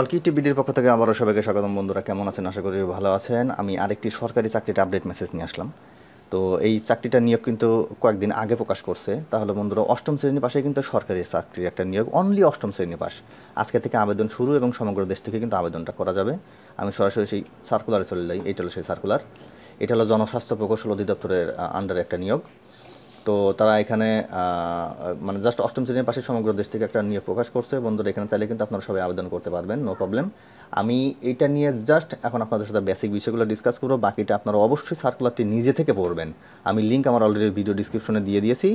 অলকি টিভিডির পক্ষ থেকে আবারও সবাইকে স্বাগতম বন্ধুরা কেমন আছেন আশা করি ভালো আছেন আমি আরেকটি সরকারি চাকরিটা আপডেট মেসেজ নিয়ে আসলাম তো এই চাকরিটা নিয়োগ কিন্তু কয়েকদিন আগে প্রকাশ করছে তাহলে বন্ধুরা অষ্টম শ্রেণী পাশে কিন্তু সরকারি চাকরি একটা নিয়োগ অনলি অষ্টম শ্রেণী পাশ আজকে থেকে আবেদন শুরু এবং সমগ্র দেশ থেকে কিন্তু আবেদনটা করা যাবে আমি সরাসরি সেই সার্কুলারে চলে যাই এটা হলো সেই সার্কুলার এটা হলো জনস্বাস্থ্য প্রকৌশল অধিদপ্তরের আন্ডারে একটা নিয়োগ তো তারা এখানে মানে জাস্ট অষ্টম শ্রেণীর পাশে সমগ্র দেশ থেকে একটা নিয়োগ প্রকাশ করছে বন্ধুরা এখানে চাইলে কিন্তু আপনারা সবাই আবেদন করতে পারবেন নো প্রবলেম আমি এটা নিয়ে জাস্ট এখন আপনাদের সাথে বেসিক বিষয়গুলো ডিসকাস করবো বাকিটা আপনারা অবশ্যই সার্কুলারটি নিজে থেকে পড়বেন আমি লিঙ্ক আমার অলরেডি ভিডিও ডিসক্রিপশনে দিয়ে দিয়েছি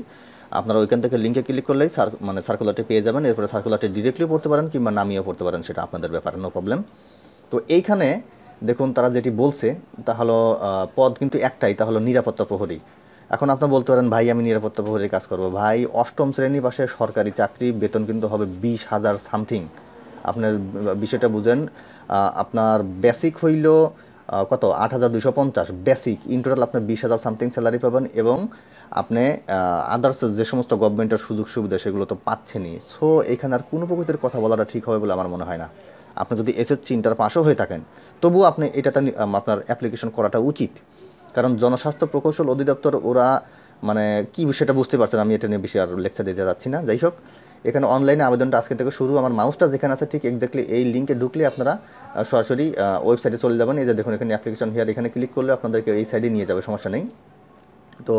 আপনারা ওইখান থেকে লিঙ্কে ক্লিক করলেই সার মানে সার্কুলারটি পেয়ে যাবেন এরপরে সার্কুলারটি ডিরেক্টলি পড়তে পারেন কিংবা নামিয়েও পড়তে পারেন সেটা আপনাদের ব্যাপারে নো প্রবলেম তো এইখানে দেখুন তারা যেটি বলছে তা হলো পদ কিন্তু একটাই তা হলো নিরাপত্তা প্রহরী এখন আপনি বলতে পারেন ভাই আমি নিরাপত্তা প্রহরীর কাজ করব ভাই অষ্টম শ্রেণী পাশে সরকারি চাকরি বেতন কিন্তু হবে বিশ হাজার সামথিং আপনার বিষয়টা বুঝেন আপনার বেসিক হইল কত আট হাজার দুশো পঞ্চাশ বেসিক ইন টোটাল আপনার বিশ হাজার সামথিং স্যালারি পাবেন এবং আপনি আদার্স যে সমস্ত গভর্নমেন্টের সুযোগ সুবিধা সেগুলো তো পাচ্ছেনই সো এখানে আর কোনো প্রকৃতির কথা বলাটা ঠিক হবে বলে আমার মনে হয় না আপনি যদি এসএসসি ইন্টার পাশও হয়ে থাকেন তবুও আপনি এটাতে আপনার অ্যাপ্লিকেশন করাটা উচিত কারণ জনস্বাস্থ্য প্রকৌশল অধিদপ্তর ওরা মানে কী বিষয়টা বুঝতে পারছেন আমি এটা নিয়ে বেশি আর লেকচার দিতে যাচ্ছি না যাই হোক এখানে অনলাইনে আবেদনটা আজকে থেকে শুরু আমার মাউসটা যেখানে আছে ঠিক এক্স্যাক্টলি এই লিঙ্কে ঢুকলে আপনারা সরাসরি ওয়েবসাইটে চলে যাবেন এই যে দেখুন এখানে অ্যাপ্লিকেশন হিয়ার এখানে ক্লিক করলে আপনাদেরকে এই সাইডে নিয়ে যাবে সমস্যা নেই তো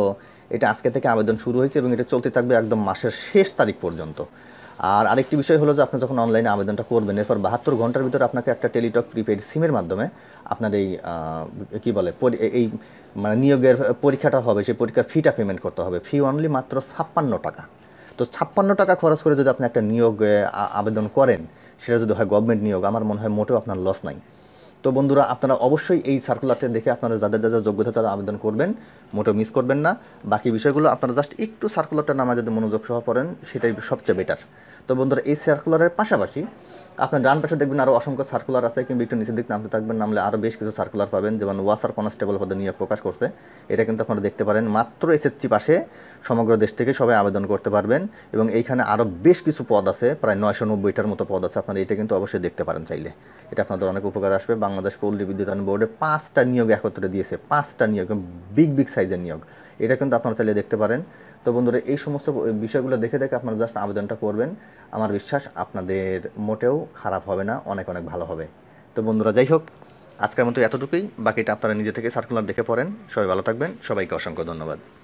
এটা আজকে থেকে আবেদন শুরু হয়েছে এবং এটা চলতে থাকবে একদম মাসের শেষ তারিখ পর্যন্ত আর আরেকটি বিষয় হলো যে আপনি যখন অনলাইনে আবেদনটা করবেন এরপর বাহাত্তর ঘন্টার ভিতরে আপনাকে একটা টেলিটক প্রিপেড সিমের মাধ্যমে আপনার এই কি বলে এই মানে নিয়োগের পরীক্ষাটা হবে সেই পরীক্ষার ফিটা পেমেন্ট করতে হবে ফি অনলি মাত্র ছাপ্পান্ন টাকা তো ছাপ্পান্ন টাকা খরচ করে যদি আপনি একটা নিয়োগ আবেদন করেন সেটা যদি হয় গভর্নমেন্ট নিয়োগ আমার মনে হয় মোটেও আপনার লস নাই তো বন্ধুরা আপনারা অবশ্যই এই সার্কুলারটা দেখে আপনারা যাদের যাদের যোগ্যতা তারা আবেদন করবেন মোটেও মিস করবেন না বাকি বিষয়গুলো আপনারা জাস্ট একটু সার্কুলারটা নামা যদি মনোযোগ সহ পড়েন সেটাই সবচেয়ে বেটার তো বন্ধুরা এই সার্কুলারের পাশাপাশি আপনার ডান পাশে দেখবেন আরও অসংখ্য সার্কুলার আছে কিন্তু একটু নিচের দিক নামতে থাকবেন নামলে আরও বেশ কিছু সার্কুলার পাবেন যেমন ওয়াসার কনস্টেবল পদে নিয়ে প্রকাশ করছে এটা কিন্তু আপনারা দেখতে পারেন মাত্র এসএসসি পাশে সমগ্র দেশ থেকে সবাই আবেদন করতে পারবেন এবং এইখানে আরও বেশ কিছু পদ আছে প্রায় নয়শো নব্বইটার মতো পদ আছে আপনারা এটা কিন্তু অবশ্যই দেখতে পারেন চাইলে এটা আপনাদের অনেক উপকার আসবে বাংলাদেশ পল্লী বিদ্যুতায়ন বোর্ডে পাঁচটা নিয়োগ একত্রে দিয়েছে পাঁচটা নিয়োগ বিগ বিগ সাইজের নিয়োগ এটা কিন্তু আপনারা চাইলে দেখতে পারেন তো বন্ধুরা এই সমস্ত বিষয়গুলো দেখে দেখে আপনারা জাস্ট আবেদনটা করবেন আমার বিশ্বাস আপনাদের মোটেও খারাপ হবে না অনেক অনেক ভালো হবে তো বন্ধুরা যাই হোক আজকের মতো এতটুকুই বাকিটা আপনারা নিজে থেকে সার্কুলার দেখে পড়েন সবাই ভালো থাকবেন সবাইকে অসংখ্য ধন্যবাদ